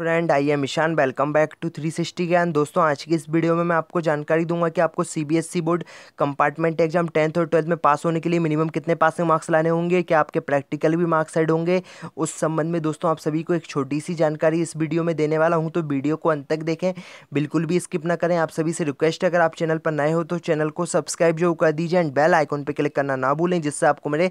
friend I am Ishaan welcome back to 360 Gyan दोस्तों आज की इस वीडियो में मैं आपको जानकारी दूंगा कि आपको CBSE board compartment exam tenth और ट्वेल्थ में पास होने के लिए मिनिमम कितने पासिंग मार्क्स लाने होंगे क्या आपके प्रैक्टिकल भी मार्क्स एड होंगे उस संबंध में दोस्तों आप सभी को एक छोटी सी जानकारी इस वीडियो में देने वाला हूँ तो वीडियो को अंत तक देखें बिल्कुल भी स्किप ना करें आप सभी से रिक्वेस्ट अगर आप चैनल पर नए हो तो चैनल को सब्सक्राइब जो कर दीजिए एंड बेल आइकॉन पर क्लिक करना ना भूलें जिससे आपको मेरे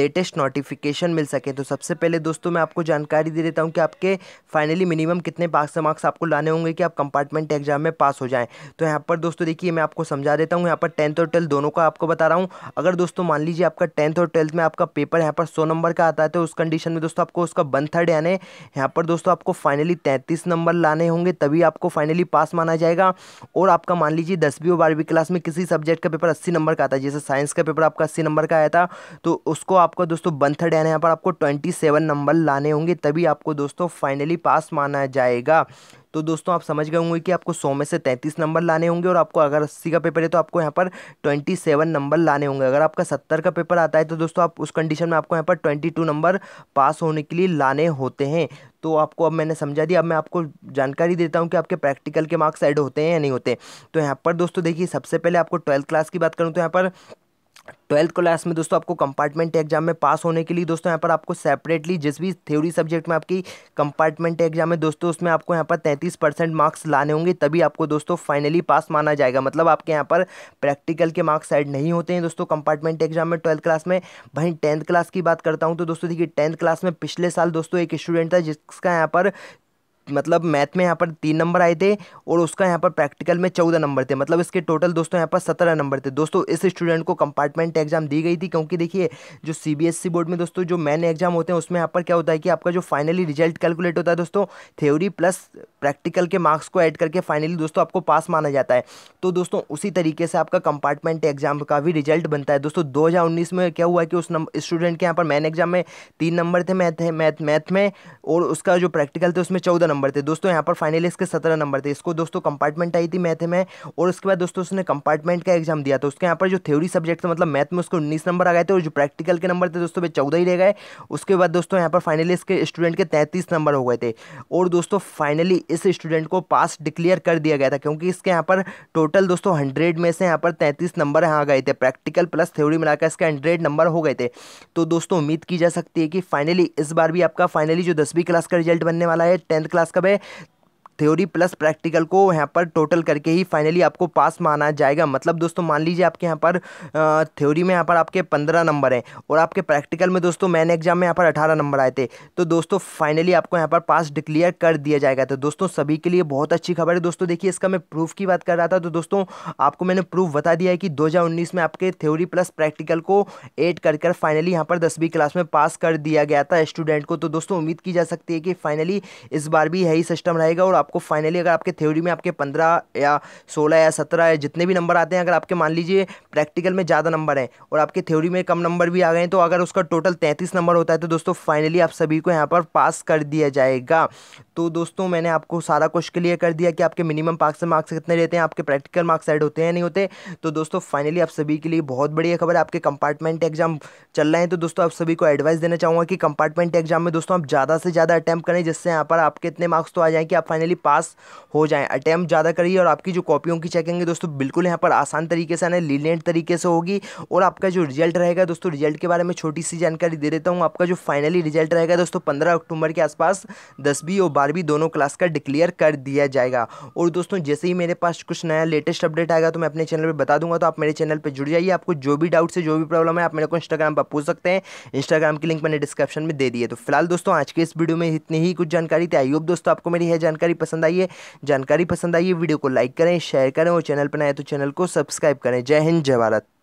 लेटेस्ट नोटिफिकेशन मिल सके तो सबसे पहले दोस्तों मैं आपको जानकारी दे देता हूँ कि आपके फाइनली मिनिम मिनिमम कितने पास मार्क्स आपको लाने होंगे कि आप कंपार्टमेंट एग्जाम में पास हो जाएं तो यहाँ पर दोस्तों देखिए मैं आपको समझा देता हूँ यहाँ पर टेंथ और ट्वेल्थ दोनों का आपको बता रहा हूँ अगर दोस्तों मान लीजिए आपका टेंथ और ट्वेल्थ में आपका पेपर यहाँ पर सौ नंबर का आता है तो उस कंडीशन में दोस्तों आपको उसका वन थर्ड यानी यहाँ पर दोस्तों आपको फाइनली तैंतीस नंबर लाने होंगे तभी आपको फाइनली पास माना जाएगा और आपका मान लीजिए दसवीं और बारहवीं क्लास में किसी सब्जेक्ट का पेपर अस्सी नंबर का आता है जैसे साइंस का पेपर आपका अस्सी नंबर का आया था तो उसको आपका दोस्तों वन थर्ड यानी यहाँ पर आपको ट्वेंटी सेवन नंबर लाने होंगे तभी आपको दोस्तों फाइनली पास माना माना जाएगा तो दोस्तों आप समझ गए होंगे कि आपको सौ में से तैंतीस नंबर लाने होंगे और आपको अगर अस्सी का पेपर है तो आपको यहाँ पर ट्वेंटी सेवन नंबर लाने होंगे अगर आपका सत्तर का पेपर आता है तो दोस्तों आप उस कंडीशन में आपको यहाँ पर ट्वेंटी टू नंबर पास होने के लिए लाने होते हैं तो आपको अब मैंने समझा दिया अब मैं आपको जानकारी देता हूँ कि आपके प्रैक्टिकल के मार्क्स एड होते हैं या नहीं होते तो यहाँ पर दोस्तों देखिए सबसे पहले आपको ट्वेल्थ क्लास की बात करूँ तो यहाँ पर ट्वेल्थ क्लास में दोस्तों आपको कंपार्टमेंट एग्जाम में पास होने के लिए दोस्तों यहाँ पर आपको सेपरेटली जिस भी थ्योरी सब्जेक्ट में आपकी कंपार्टमेंट एग्जाम है दोस्तों उसमें आपको यहाँ पर तैंतीस परसेंट मार्क्स लाने होंगे तभी आपको दोस्तों फाइनली पास माना जाएगा मतलब आपके यहाँ पर प्रैक्टिकल के मार्क्स एड नहीं होते हैं दोस्तों कंपार्टमेंट एग्जाम में ट्वेल्थ क्लास में वहीं टेंथ क्लास की बात करता हूँ तो दोस्तों देखिए टेंथ क्लास में पिछले साल दोस्तों एक स्टूडेंट था जिसका यहाँ पर मतलब मैथ में यहाँ पर तीन नंबर आए थे और उसका यहाँ पर प्रैक्टिकल में चौदह नंबर थे मतलब इसके टोटल दोस्तों यहाँ पर सत्रह नंबर थे दोस्तों इस स्टूडेंट को कंपार्टमेंट एग्जाम दी गई थी क्योंकि देखिए जो सीबीएसई e बोर्ड में दोस्तों जो मैन एग्जाम होते हैं उसमें यहाँ पर क्या होता है कि आपका जो फाइनली रिजल्ट कैलकुलेट होता है दोस्तों थ्योरी प्लस प्रैक्टिकल के मार्क्स को ऐड करके फाइनली दोस्तों आपको पास माना जाता है तो दोस्तों उसी तरीके से आपका कंपार्टमेंट एग्जाम का भी रिजल्ट बनता है दोस्तों दो में क्या हुआ कि उस स्टूडेंट के यहाँ पर मैन एग्जाम में तीन नंबर थे मैथ मैथ मैथ में और उसका जो प्रैक्टिकल थे उसमें चौदह नंबर थे दोस्तों यहाँ पर फाइनली इसके सत्रह नंबर थे इसको दोस्तों कंपार्टमेंट आई थी मैथ में और उसके बाद दोस्तों उसने कंपार्टमेंट का एग्जाम दिया था उसके यहाँ पर जो थ्योरी सब्जेक्ट था मतलब मैथ में उसको उन्नीस नंबर आ गए थे और जो प्रैक्टिकल के नंबर थे दोस्तों वे चौदह ही रह गए उसके बाद दोस्तों यहाँ पर फाइनली इसके स्टूडेंट के तैंतीस नंबर हो गए थे और दोस्तों फाइनली इस स्टूडेंट को पास डिक्लेयर कर दिया गया था क्योंकि इसके यहाँ पर टोटल दोस्तों हंड्रेड में से यहाँ पर तैंतीस नंबर यहाँ गए थे प्रैक्टिकल प्लस थ्योरी मिलाकर इसके हंड्रेड नंबर हो गए थे तो दोस्तों उम्मीद की जा सकती है कि फाइनली इस बार भी आपका फाइनली जो दसवीं क्लास का रिजल्ट बनने वाला है tenth class lasca B theory plus practical को यहाँ पर टोटल करके ही फाइनली आपको पास माना जाएगा मतलब दोस्तों मान लीजिए आपके यहाँ पर थ्योरी में यहाँ पर आपके पंद्रह नंबर हैं और आपके प्रैक्टिकल में दोस्तों मैन एग्जाम में यहाँ पर अठारह नंबर आए थे तो दोस्तों फाइनली आपको यहाँ पर पास डिक्लेयर कर दिया जाएगा तो दोस्तों सभी के लिए बहुत अच्छी खबर है दोस्तों देखिए इसका मैं प्रूफ की बात कर रहा था तो दोस्तों आपको मैंने प्रूफ बता दिया है कि दो में आपके थ्योरी प्लस प्रैक्टिकल को एड कर कर फाइनली यहाँ पर दसवीं क्लास में पास कर दिया गया था स्टूडेंट को तो दोस्तों उम्मीद की जा सकती है कि फाइनली इस बार भी यही सिस्टम रहेगा और आपको फाइनली अगर आपके थ्योरी में आपके पंद्रह या सोलह या सत्रह या जितने भी नंबर आते हैं अगर आपके मान लीजिए प्रैक्टिकल में ज़्यादा नंबर हैं और आपके थ्योरी में कम नंबर भी आ गए तो अगर उसका टोटल तैंतीस नंबर होता है तो दोस्तों फाइनली आप सभी को यहाँ पर पास कर दिया जाएगा तो दोस्तों मैंने आपको सारा कुछ क्लियर कर दिया कि आपके मिनिमम पास मार्क्स कितने रहते हैं आपके प्रैक्टिकल मार्क्स एड होते हैं नहीं होते तो दोस्तों फाइनली आप सभी के लिए बहुत बढ़िया खबर है आपके कंपार्टमेंट एग्जाम चल रहे हैं तो दोस्तों आप सभी को एडवाइस देना चाहूँगा कि कंपार्टमेंट एग्जाम में दोस्तों आप ज़्यादा से ज़्यादा अटैम्प्ट करें जिससे यहाँ पर आपके इतने मार्क्स तो आ जाएँ कि आप फाइनली इजीली पास हो जाएं अटैम्प्ट ज़्यादा करिए और आपकी जो कॉपियों की चेकिंग है दोस्तों बिल्कुल यहाँ पर आसान तरीके से आना लीलेंट तरीके से होगी और आपका जो रिजल्ट रहेगा दोस्तों रिजल्ट के बारे में छोटी सी जानकारी दे देता हूँ आपका जो फाइनली रिजल्ट रहेगा दोस्तों पंद्रह अक्टूबर के आसपास दसवीं और बारहवीं दोनों क्लास का डिक्लेयर कर दिया जाएगा और दोस्तों जैसे ही मेरे पास कुछ नया लेटेस्ट अपडेट आएगा तो मैं अपने चैनल पर बता दूंगा तो आप मेरे चैनल पर जुड़ जाइए आपको जो भी डाउट से जो भी प्रॉब्लम है आप मेरे को इंस्टाग्राम पर पूछ सकते हैं इंस्टाग्राम की लिंक मैंने डिस्क्रिप्शन में दे दिए तो फिलहाल दोस्तों आज के इस वीडियो में इतनी ही कुछ जानकारी थी आई होप दोस्तों आपको मेरी यह जानकारी पसंद आई है जानकारी पसंद आई है वीडियो को लाइक करें शेयर करें और चैनल पर नए तो चैनल को सब्सक्राइब करें जय हिंद जय भारत